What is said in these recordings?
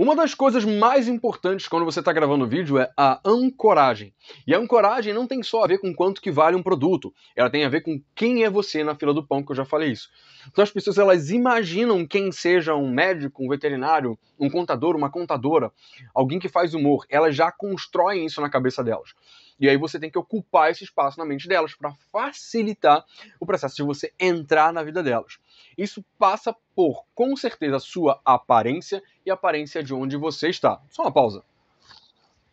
Uma das coisas mais importantes quando você está gravando vídeo é a ancoragem. E a ancoragem não tem só a ver com quanto que vale um produto, ela tem a ver com quem é você na fila do pão, que eu já falei isso. Então as pessoas elas imaginam quem seja um médico, um veterinário, um contador, uma contadora, alguém que faz humor, elas já constroem isso na cabeça delas. E aí você tem que ocupar esse espaço na mente delas para facilitar o processo de você entrar na vida delas. Isso passa por, com certeza, a sua aparência e a aparência de onde você está. Só uma pausa.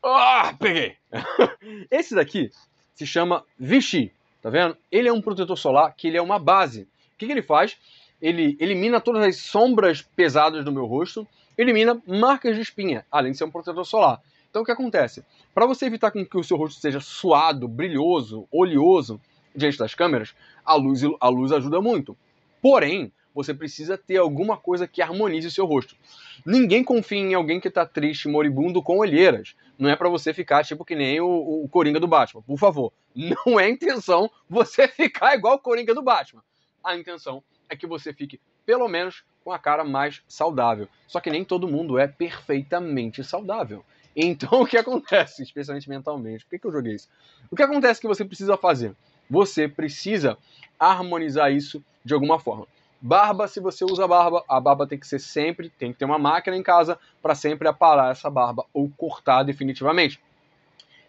Ah, peguei! Esse daqui se chama Vichy, tá vendo? Ele é um protetor solar que ele é uma base. O que, que ele faz? Ele elimina todas as sombras pesadas do meu rosto, elimina marcas de espinha, além de ser um protetor solar. Então o que acontece? Para você evitar com que o seu rosto seja suado, brilhoso, oleoso diante das câmeras, a luz, a luz ajuda muito. Porém, você precisa ter alguma coisa que harmonize o seu rosto. Ninguém confia em alguém que está triste, moribundo, com olheiras. Não é para você ficar tipo que nem o, o, Coringa do Batman. Por favor, não é intenção você ficar igual o Coringa do Batman. A intenção é que você fique, pelo menos, com a cara mais saudável. Só que nem todo mundo é perfeitamente saudável. Então, o que acontece, especialmente mentalmente? Por que, que eu joguei isso? O que acontece que você precisa fazer? Você precisa harmonizar isso de alguma forma. Barba, se você usa barba, a barba tem que ser sempre, tem que ter uma máquina em casa para sempre aparar essa barba ou cortar definitivamente.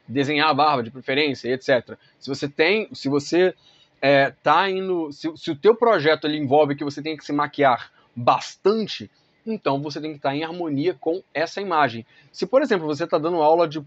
Desenhar a barba de preferência, etc. Se você tem, se você é, tá indo, se, se o teu projeto ele envolve que você tem que se maquiar bastante, então você tem que estar em harmonia com essa imagem. Se, por exemplo, você está dando aula de,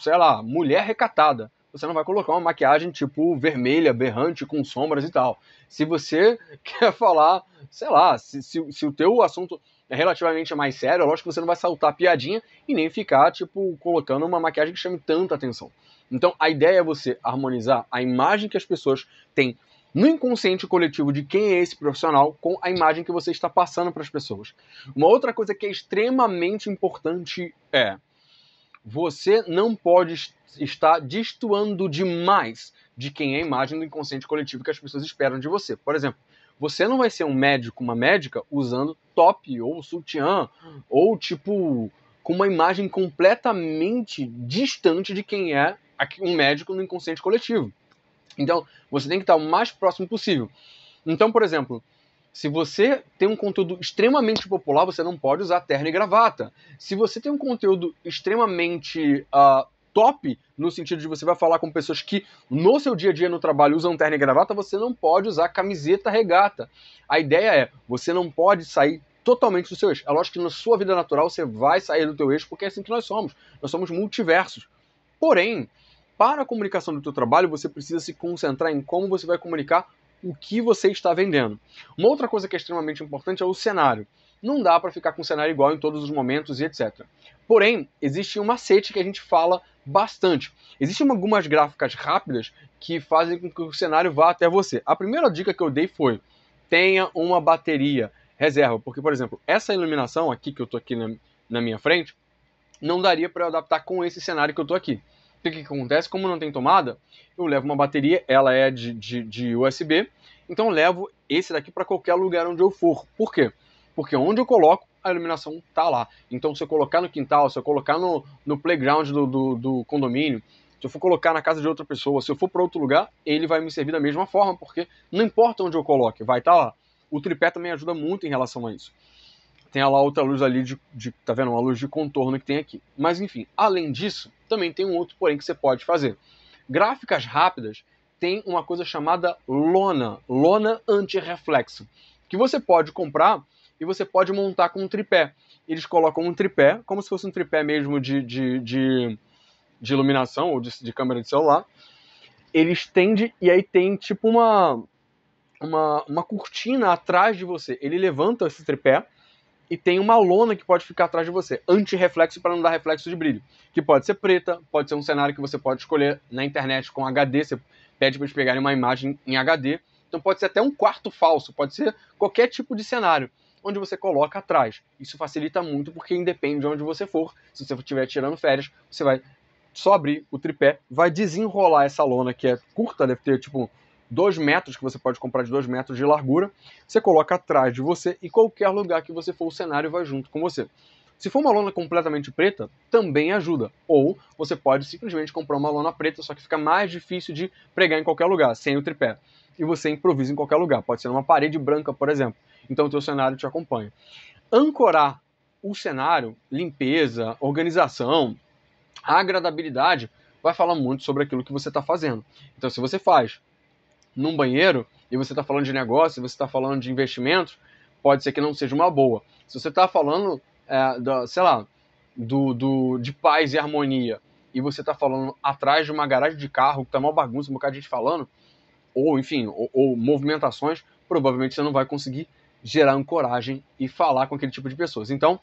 sei lá, mulher recatada, você não vai colocar uma maquiagem tipo vermelha, berrante, com sombras e tal. Se você quer falar, sei lá, se, se, se o teu assunto é relativamente mais sério, é lógico que você não vai saltar piadinha e nem ficar, tipo, colocando uma maquiagem que chame tanta atenção. Então, a ideia é você harmonizar a imagem que as pessoas têm no inconsciente coletivo de quem é esse profissional com a imagem que você está passando para as pessoas. Uma outra coisa que é extremamente importante é você não pode estar destoando demais de quem é a imagem do inconsciente coletivo que as pessoas esperam de você. Por exemplo, você não vai ser um médico, uma médica, usando top ou sutiã ou tipo com uma imagem completamente distante de quem é um médico no inconsciente coletivo. Então, você tem que estar o mais próximo possível. Então, por exemplo, se você tem um conteúdo extremamente popular, você não pode usar terno e gravata. Se você tem um conteúdo extremamente uh, top, no sentido de você vai falar com pessoas que no seu dia a dia no trabalho usam terno e gravata, você não pode usar camiseta regata. A ideia é, você não pode sair totalmente do seu eixo. É lógico que na sua vida natural você vai sair do teu eixo, porque é assim que nós somos. Nós somos multiversos. Porém, para a comunicação do teu trabalho, você precisa se concentrar em como você vai comunicar o que você está vendendo. Uma outra coisa que é extremamente importante é o cenário. Não dá para ficar com o cenário igual em todos os momentos e etc. Porém, existe um macete que a gente fala bastante. Existem algumas gráficas rápidas que fazem com que o cenário vá até você. A primeira dica que eu dei foi: tenha uma bateria reserva, porque por exemplo, essa iluminação aqui que eu estou aqui na, na minha frente não daria para adaptar com esse cenário que eu estou aqui. Então, o que, acontece? Como não tem tomada, eu levo uma bateria, ela é de, de, de USB, então eu levo esse daqui para qualquer lugar onde eu for. Por quê? Porque onde eu coloco, a iluminação tá lá. Então, se eu colocar no quintal, se eu colocar no, no playground do, do, do condomínio, se eu for colocar na casa de outra pessoa, se eu for para outro lugar, ele vai me servir da mesma forma, porque não importa onde eu coloque, vai estar tá lá. O tripé também ajuda muito em relação a isso. Tem lá outra luz ali de, de tá vendo? Uma luz de contorno que tem aqui. Mas enfim, além disso, também tem um outro porém que você pode fazer. Gráficas rápidas tem uma coisa chamada lona, lona anti-reflexo, que você pode comprar e você pode montar com um tripé. Eles colocam um tripé, como se fosse um tripé mesmo de, de, de, de iluminação ou de, de câmera de celular. Ele estende e aí tem tipo uma, uma, uma cortina atrás de você. Ele levanta esse tripé e tem uma lona que pode ficar atrás de você, anti-reflexo para não dar reflexo de brilho, que pode ser preta, pode ser um cenário que você pode escolher na internet com HD, você pede para eles pegarem uma imagem em HD, então pode ser até um quarto falso, pode ser qualquer tipo de cenário onde você coloca atrás. Isso facilita muito porque independe de onde você for, se você estiver tirando férias, você vai só abrir o tripé, vai desenrolar essa lona que é curta, deve ter tipo 2 metros, que você pode comprar de 2 metros de largura, você coloca atrás de você e qualquer lugar que você for, o cenário vai junto com você. Se for uma lona completamente preta, também ajuda. Ou você pode simplesmente comprar uma lona preta, só que fica mais difícil de pregar em qualquer lugar, sem o tripé. E você improvisa em qualquer lugar, pode ser numa parede branca, por exemplo. Então o teu cenário te acompanha. Ancorar o cenário, limpeza, organização, agradabilidade, vai falar muito sobre aquilo que você está fazendo. Então se você faz num banheiro e você está falando de negócio, você está falando de investimentos, pode ser que não seja uma boa. Se você está falando, é, da, sei lá, do, do, de paz e harmonia e você está falando atrás de uma garagem de carro que está uma bagunça, um bocado de gente falando, ou enfim, ou, ou movimentações, provavelmente você não vai conseguir gerar ancoragem e falar com aquele tipo de pessoas. Então,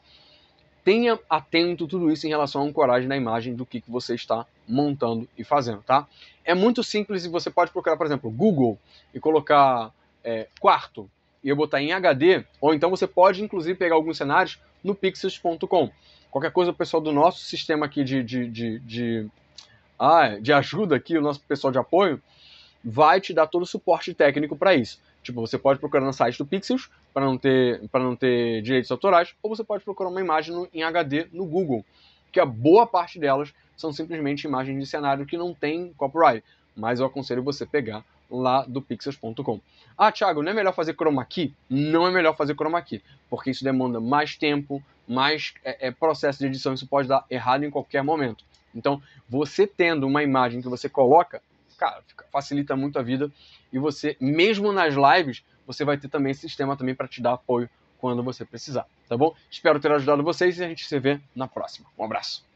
tenha atento tudo isso em relação à ancoragem na imagem do que, que você está montando e fazendo, tá? É muito simples e você pode procurar, por exemplo, Google e colocar é, quarto e eu botar em HD, ou então você pode, inclusive, pegar alguns cenários no pixels.com. Qualquer coisa, o pessoal do nosso sistema aqui de, de, de, de, ah, de ajuda aqui, o nosso pessoal de apoio, vai te dar todo o suporte técnico para isso. Tipo, você pode procurar no site do Pixels para não ter para não ter direitos autorais, ou você pode procurar uma imagem no, em HD no Google, que a boa parte delas são simplesmente imagens de cenário que não tem copyright, mas eu aconselho você pegar lá do pixels.com. Ah, Thiago, não é melhor fazer chroma key? Não é melhor fazer chroma key, porque isso demanda mais tempo, mais é, é, processo de edição, isso pode dar errado em qualquer momento. Então, você tendo uma imagem que você coloca, cara, facilita muito a vida e você, mesmo nas lives, você vai ter também esse sistema também para te dar apoio quando você precisar, tá bom? Espero ter ajudado vocês e a gente se vê na próxima. Um abraço.